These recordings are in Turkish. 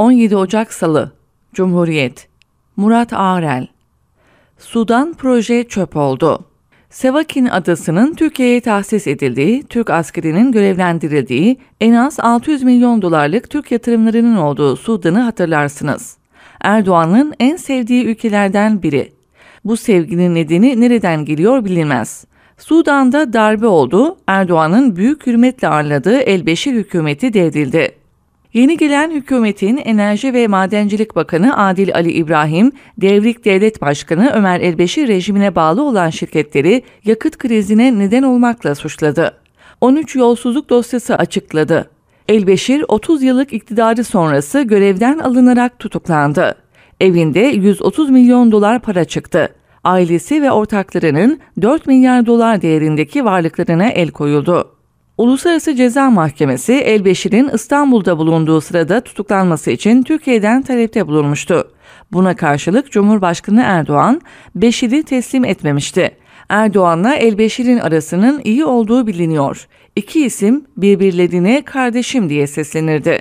17 Ocak Salı Cumhuriyet Murat Arel Sudan proje çöp oldu. Sevakin adasının Türkiye'ye tahsis edildiği, Türk askerinin görevlendirildiği, en az 600 milyon dolarlık Türk yatırımlarının olduğu Sudan'ı hatırlarsınız. Erdoğan'ın en sevdiği ülkelerden biri. Bu sevginin nedeni nereden geliyor bilinmez. Sudan'da darbe oldu, Erdoğan'ın büyük hürmetle ağırladığı Elbeşir hükümeti devrildi. Yeni gelen hükümetin Enerji ve Madencilik Bakanı Adil Ali İbrahim, Devrik Devlet Başkanı Ömer Elbeşir rejimine bağlı olan şirketleri yakıt krizine neden olmakla suçladı. 13 yolsuzluk dosyası açıkladı. Elbeşir 30 yıllık iktidarı sonrası görevden alınarak tutuklandı. Evinde 130 milyon dolar para çıktı. Ailesi ve ortaklarının 4 milyar dolar değerindeki varlıklarına el koyuldu. Uluslararası Ceza Mahkemesi Elbeşir'in İstanbul'da bulunduğu sırada tutuklanması için Türkiye'den talepte bulunmuştu. Buna karşılık Cumhurbaşkanı Erdoğan Beşir'i teslim etmemişti. Erdoğan'la Elbeşir'in arasının iyi olduğu biliniyor. İki isim birbirlerine kardeşim diye seslenirdi.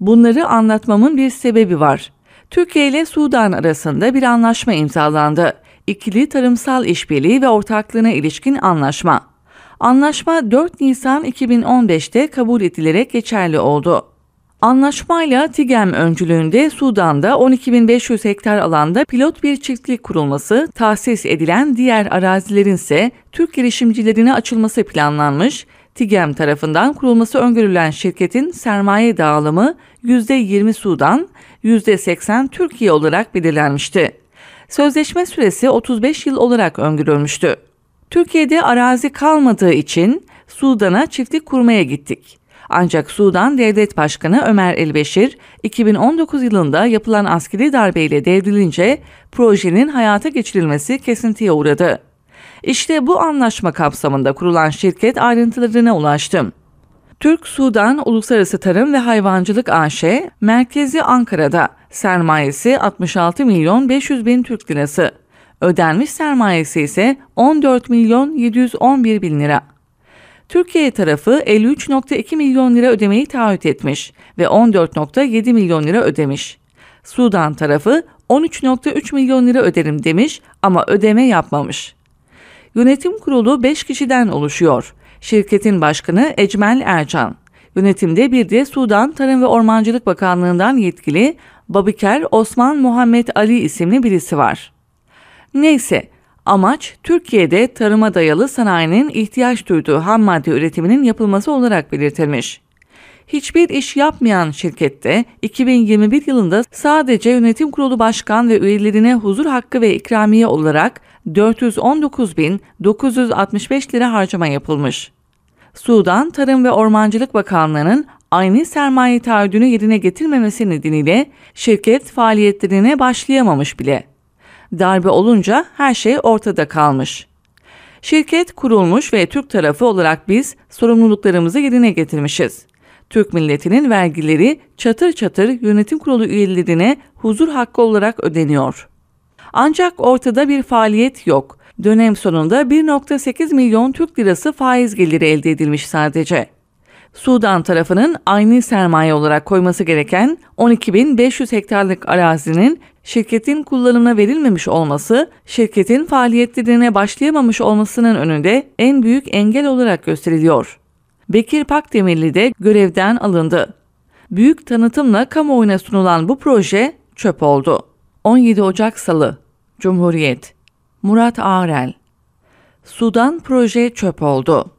Bunları anlatmamın bir sebebi var. Türkiye ile Sudan arasında bir anlaşma imzalandı. İkili tarımsal işbirliği ve ortaklığına ilişkin anlaşma. Anlaşma 4 Nisan 2015'te kabul edilerek geçerli oldu. Anlaşmayla TİGEM öncülüğünde Sudan'da 12.500 hektar alanda pilot bir çiftlik kurulması, tahsis edilen diğer arazilerin ise Türk girişimcilerine açılması planlanmış, TİGEM tarafından kurulması öngörülen şirketin sermaye dağılımı %20 Sudan, %80 Türkiye olarak belirlenmişti. Sözleşme süresi 35 yıl olarak öngörülmüştü. Türkiye'de arazi kalmadığı için Sudan'a çiftlik kurmaya gittik. Ancak Sudan Devlet Başkanı Ömer Elbeşir 2019 yılında yapılan askeri darbeyle devrilince projenin hayata geçirilmesi kesintiye uğradı. İşte bu anlaşma kapsamında kurulan şirket ayrıntılarına ulaştım. Türk-Sudan Uluslararası Tarım ve Hayvancılık AŞ, merkezi Ankara'da, sermayesi 66 milyon 500 bin Türk lirası ödenmiş sermayesi ise 14 milyon 711 bin lira. Türkiye tarafı 53.2 milyon lira ödemeyi taahhüt etmiş ve 14.7 milyon lira ödemiş. Sudan tarafı 13.3 milyon lira öderim demiş ama ödeme yapmamış. Yönetim kurulu 5 kişiden oluşuyor. Şirketin başkanı Ecmel Ercan. Yönetimde bir de Sudan Tarım ve Ormancılık Bakanlığı'ndan yetkili Babiker Osman Muhammed Ali isimli birisi var. Neyse, amaç Türkiye'de tarıma dayalı sanayinin ihtiyaç duyduğu ham madde üretiminin yapılması olarak belirtilmiş. Hiçbir iş yapmayan şirkette 2021 yılında sadece yönetim kurulu başkan ve üyelerine huzur hakkı ve ikramiye olarak 419.965 lira harcama yapılmış. Sudan Tarım ve Ormancılık Bakanlığı'nın aynı sermaye taahhüdünü yerine getirmemesi nedeniyle şirket faaliyetlerine başlayamamış bile darbe olunca her şey ortada kalmış. Şirket kurulmuş ve Türk tarafı olarak biz sorumluluklarımızı yerine getirmişiz. Türk milletinin vergileri çatır çatır yönetim kurulu üyelerine huzur hakkı olarak ödeniyor. Ancak ortada bir faaliyet yok. Dönem sonunda 1.8 milyon Türk lirası faiz geliri elde edilmiş sadece. Sudan tarafının aynı sermaye olarak koyması gereken 12.500 hektarlık arazinin şirketin kullanımına verilmemiş olması, şirketin faaliyetlerine başlayamamış olmasının önünde en büyük engel olarak gösteriliyor. Bekir Pakdemirli de görevden alındı. Büyük tanıtımla kamuoyuna sunulan bu proje çöp oldu. 17 Ocak Salı Cumhuriyet Murat Arel Sudan proje çöp oldu.